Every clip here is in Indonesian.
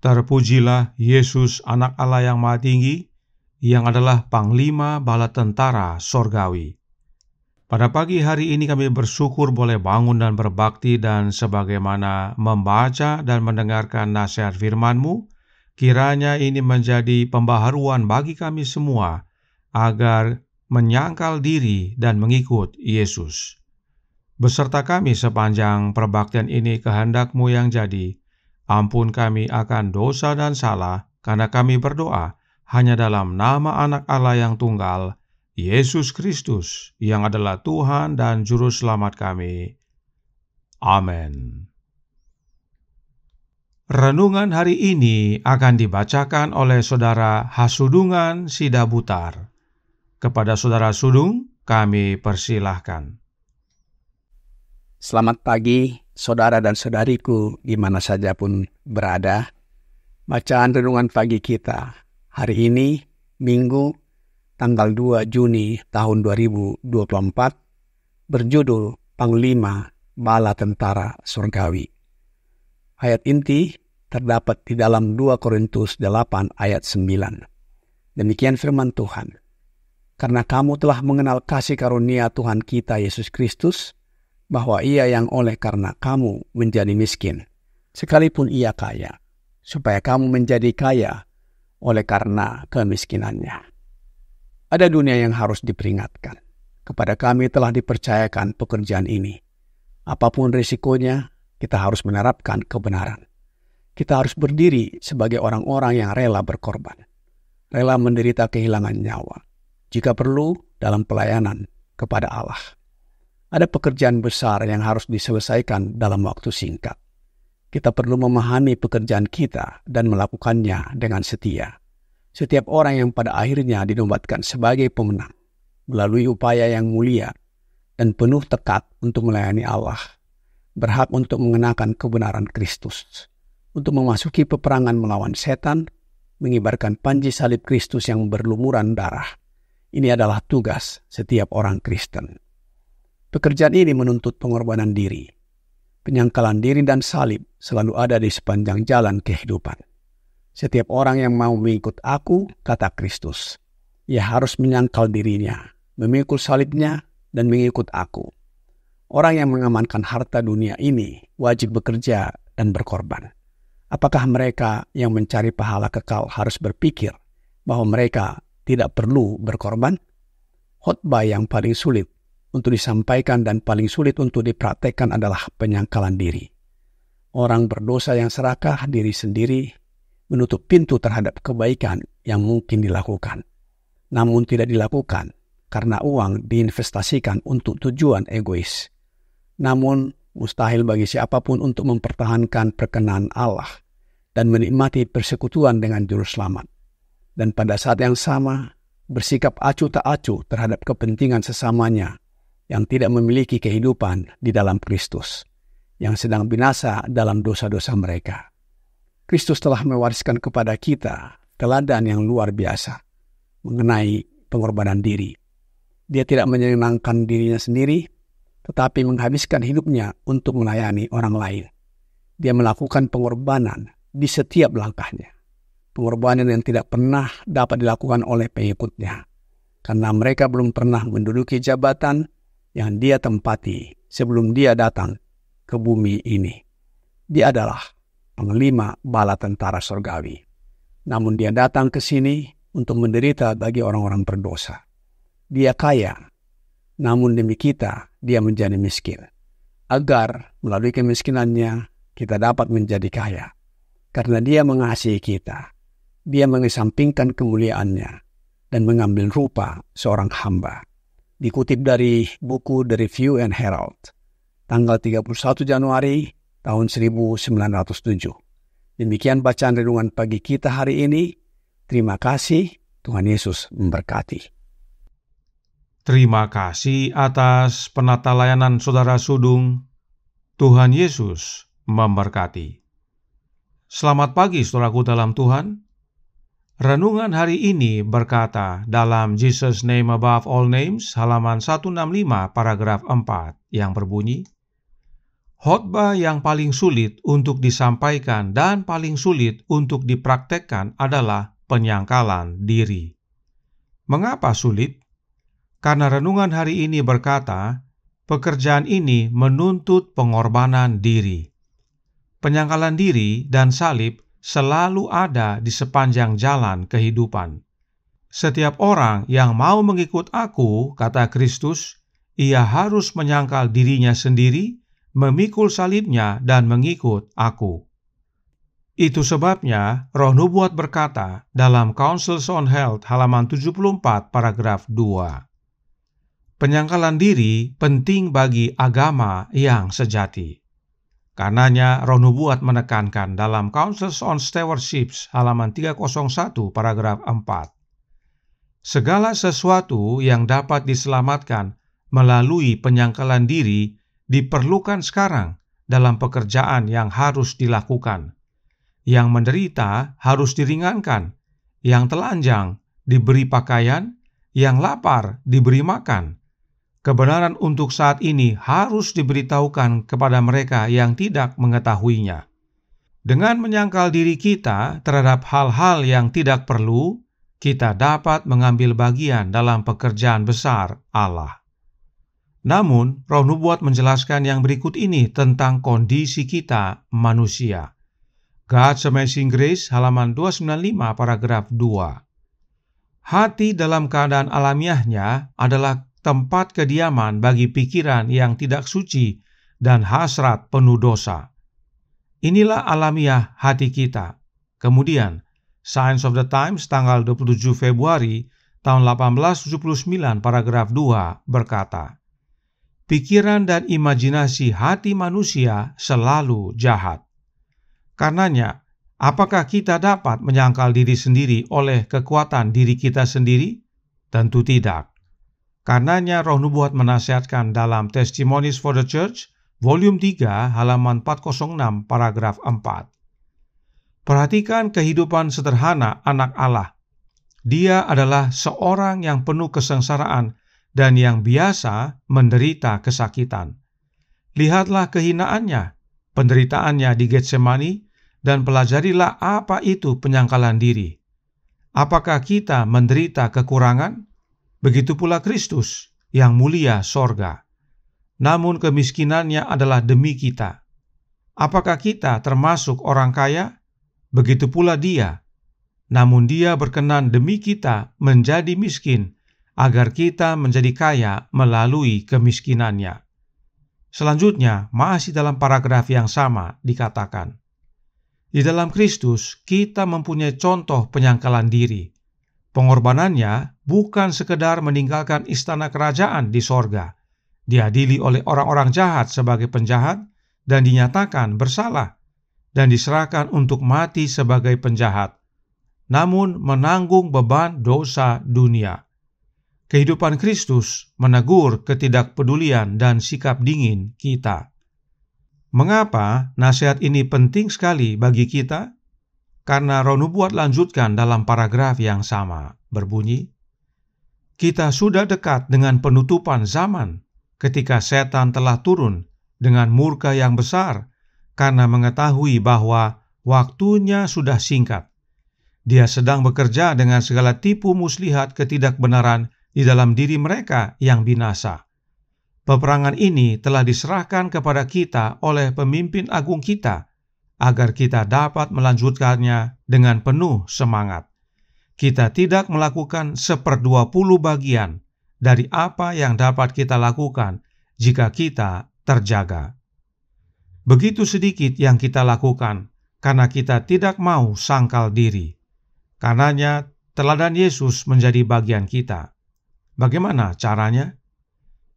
Terpujilah Yesus anak Allah yang maha tinggi, yang adalah Panglima Bala Tentara Sorgawi. Pada pagi hari ini kami bersyukur boleh bangun dan berbakti dan sebagaimana membaca dan mendengarkan nasihat FirmanMu, kiranya ini menjadi pembaharuan bagi kami semua agar menyangkal diri dan mengikut Yesus. Beserta kami sepanjang perbaktian ini kehendakMu yang jadi, Ampun kami akan dosa dan salah, karena kami berdoa hanya dalam nama anak Allah yang tunggal, Yesus Kristus, yang adalah Tuhan dan Juru Selamat kami. Amin. Renungan hari ini akan dibacakan oleh Saudara Hasudungan Sidabutar. Kepada Saudara Sudung, kami persilahkan. Selamat pagi, saudara dan saudariku di mana saja pun berada. Bacaan renungan pagi kita hari ini Minggu tanggal 2 Juni tahun 2024 berjudul Panglima Bala Tentara Surgawi. Ayat inti terdapat di dalam 2 Korintus 8 ayat 9. Demikian firman Tuhan. Karena kamu telah mengenal kasih karunia Tuhan kita Yesus Kristus, bahwa ia yang oleh karena kamu menjadi miskin, sekalipun ia kaya, supaya kamu menjadi kaya oleh karena kemiskinannya. Ada dunia yang harus diperingatkan. Kepada kami telah dipercayakan pekerjaan ini. Apapun risikonya, kita harus menerapkan kebenaran. Kita harus berdiri sebagai orang-orang yang rela berkorban, rela menderita kehilangan nyawa. Jika perlu, dalam pelayanan kepada Allah ada pekerjaan besar yang harus diselesaikan dalam waktu singkat. Kita perlu memahami pekerjaan kita dan melakukannya dengan setia. Setiap orang yang pada akhirnya dinobatkan sebagai pemenang melalui upaya yang mulia dan penuh tekad untuk melayani Allah, berhak untuk mengenakan kebenaran Kristus, untuk memasuki peperangan melawan setan, mengibarkan panji salib Kristus yang berlumuran darah. Ini adalah tugas setiap orang Kristen. Pekerjaan ini menuntut pengorbanan diri. Penyangkalan diri dan salib selalu ada di sepanjang jalan kehidupan. Setiap orang yang mau mengikut aku, kata Kristus, ia harus menyangkal dirinya, memikul salibnya, dan mengikut aku. Orang yang mengamankan harta dunia ini wajib bekerja dan berkorban. Apakah mereka yang mencari pahala kekal harus berpikir bahwa mereka tidak perlu berkorban? Khotbah yang paling sulit untuk disampaikan dan paling sulit untuk dipraktekkan adalah penyangkalan diri. Orang berdosa yang serakah diri sendiri menutup pintu terhadap kebaikan yang mungkin dilakukan. Namun tidak dilakukan karena uang diinvestasikan untuk tujuan egois. Namun mustahil bagi siapapun untuk mempertahankan perkenaan Allah dan menikmati persekutuan dengan juru selamat. Dan pada saat yang sama, bersikap acuh tak acuh terhadap kepentingan sesamanya yang tidak memiliki kehidupan di dalam Kristus, yang sedang binasa dalam dosa-dosa mereka. Kristus telah mewariskan kepada kita teladan yang luar biasa mengenai pengorbanan diri. Dia tidak menyenangkan dirinya sendiri, tetapi menghabiskan hidupnya untuk melayani orang lain. Dia melakukan pengorbanan di setiap langkahnya. Pengorbanan yang tidak pernah dapat dilakukan oleh pengikutnya. Karena mereka belum pernah menduduki jabatan yang dia tempati sebelum dia datang ke bumi ini. Dia adalah panglima bala tentara surgawi. Namun dia datang ke sini untuk menderita bagi orang-orang berdosa. Dia kaya, namun demi kita dia menjadi miskin. Agar melalui kemiskinannya kita dapat menjadi kaya. Karena dia mengasihi kita. Dia mengesampingkan kemuliaannya dan mengambil rupa seorang hamba dikutip dari buku The Review and Herald, tanggal 31 Januari tahun 1907. Demikian bacaan renungan pagi kita hari ini. Terima kasih, Tuhan Yesus memberkati. Terima kasih atas penata layanan Saudara Sudung. Tuhan Yesus memberkati. Selamat pagi, saudaraku dalam Tuhan. Renungan hari ini berkata dalam Jesus Name Above All Names halaman 165 paragraf 4 yang berbunyi Khotbah yang paling sulit untuk disampaikan dan paling sulit untuk dipraktekkan adalah penyangkalan diri. Mengapa sulit? Karena renungan hari ini berkata, pekerjaan ini menuntut pengorbanan diri. Penyangkalan diri dan salib selalu ada di sepanjang jalan kehidupan. Setiap orang yang mau mengikut Aku, kata Kristus, ia harus menyangkal dirinya sendiri, memikul salibnya, dan mengikut Aku. Itu sebabnya Roh Nubuat berkata dalam Councils on Health halaman 74 paragraf 2. Penyangkalan diri penting bagi agama yang sejati. Karenanya roh nubuat menekankan dalam Councils on Stewardships halaman 301 paragraf 4. Segala sesuatu yang dapat diselamatkan melalui penyangkalan diri diperlukan sekarang dalam pekerjaan yang harus dilakukan. Yang menderita harus diringankan, yang telanjang diberi pakaian, yang lapar diberi makan, kebenaran untuk saat ini harus diberitahukan kepada mereka yang tidak mengetahuinya. Dengan menyangkal diri kita terhadap hal-hal yang tidak perlu, kita dapat mengambil bagian dalam pekerjaan besar Allah. Namun, roh nubuat menjelaskan yang berikut ini tentang kondisi kita manusia. God's Amazing Grace halaman 295 paragraf 2. Hati dalam keadaan alamiahnya adalah tempat kediaman bagi pikiran yang tidak suci dan hasrat penuh dosa. Inilah alamiah hati kita. Kemudian, Science of the Times tanggal 27 Februari tahun 1879 paragraf 2 berkata, Pikiran dan imajinasi hati manusia selalu jahat. Karenanya, apakah kita dapat menyangkal diri sendiri oleh kekuatan diri kita sendiri? Tentu tidak. Karenanya roh nubuat menasihatkan dalam Testimonies for the Church, volume 3, halaman 406, paragraf 4. Perhatikan kehidupan sederhana anak Allah. Dia adalah seorang yang penuh kesengsaraan dan yang biasa menderita kesakitan. Lihatlah kehinaannya, penderitaannya di Getsemani, dan pelajarilah apa itu penyangkalan diri. Apakah kita menderita kekurangan? Begitu pula Kristus yang mulia sorga. Namun kemiskinannya adalah demi kita. Apakah kita termasuk orang kaya? Begitu pula dia. Namun dia berkenan demi kita menjadi miskin, agar kita menjadi kaya melalui kemiskinannya. Selanjutnya, masih dalam paragraf yang sama dikatakan, di dalam Kristus kita mempunyai contoh penyangkalan diri, Pengorbanannya bukan sekedar meninggalkan istana kerajaan di sorga, diadili oleh orang-orang jahat sebagai penjahat dan dinyatakan bersalah, dan diserahkan untuk mati sebagai penjahat, namun menanggung beban dosa dunia. Kehidupan Kristus menegur ketidakpedulian dan sikap dingin kita. Mengapa nasihat ini penting sekali bagi kita? Karena Ronubuat lanjutkan dalam paragraf yang sama, berbunyi, Kita sudah dekat dengan penutupan zaman ketika setan telah turun dengan murka yang besar karena mengetahui bahwa waktunya sudah singkat. Dia sedang bekerja dengan segala tipu muslihat ketidakbenaran di dalam diri mereka yang binasa. Peperangan ini telah diserahkan kepada kita oleh pemimpin agung kita, agar kita dapat melanjutkannya dengan penuh semangat. Kita tidak melakukan seperdua puluh bagian dari apa yang dapat kita lakukan jika kita terjaga. Begitu sedikit yang kita lakukan karena kita tidak mau sangkal diri. Karenanya, teladan Yesus menjadi bagian kita. Bagaimana caranya?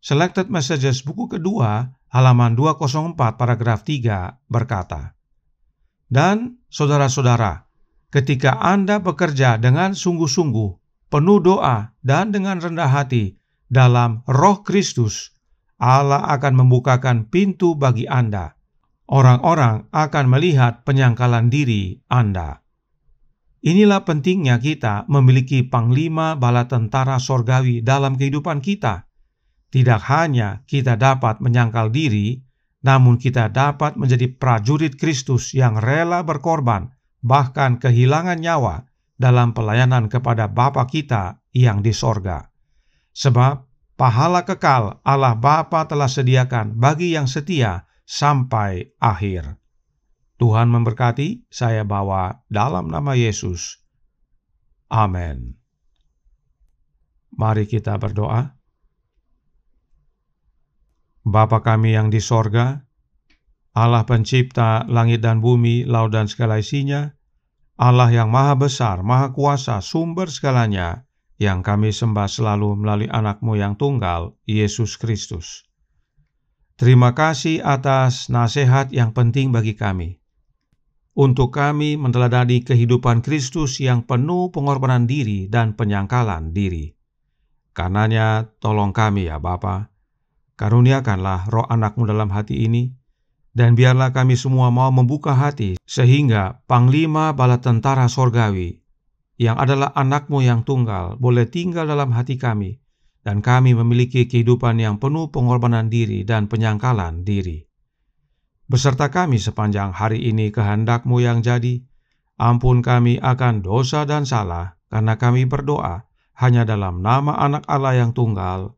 Selected Messages buku kedua, halaman 204, paragraf 3, berkata, dan saudara-saudara, ketika Anda bekerja dengan sungguh-sungguh, penuh doa, dan dengan rendah hati dalam Roh Kristus, Allah akan membukakan pintu bagi Anda. Orang-orang akan melihat penyangkalan diri Anda. Inilah pentingnya kita memiliki panglima bala tentara sorgawi dalam kehidupan kita. Tidak hanya kita dapat menyangkal diri, namun kita dapat menjadi prajurit Kristus yang rela berkorban, bahkan kehilangan nyawa dalam pelayanan kepada Bapa kita yang di sorga. Sebab pahala kekal Allah Bapa telah sediakan bagi yang setia sampai akhir. Tuhan memberkati saya bawa dalam nama Yesus. Amin. Mari kita berdoa. Bapa kami yang di sorga, Allah pencipta langit dan bumi, laut dan segala isinya, Allah yang maha besar, maha kuasa, sumber segalanya, yang kami sembah selalu melalui anakmu yang tunggal, Yesus Kristus. Terima kasih atas nasihat yang penting bagi kami. Untuk kami menteladani kehidupan Kristus yang penuh pengorbanan diri dan penyangkalan diri. Karenanya tolong kami ya Bapak, Karuniakanlah roh anakmu dalam hati ini, dan biarlah kami semua mau membuka hati sehingga Panglima Bala Tentara Sorgawi, yang adalah anakmu yang tunggal, boleh tinggal dalam hati kami, dan kami memiliki kehidupan yang penuh pengorbanan diri dan penyangkalan diri. Beserta kami sepanjang hari ini kehendakmu yang jadi, ampun kami akan dosa dan salah, karena kami berdoa hanya dalam nama anak Allah yang tunggal,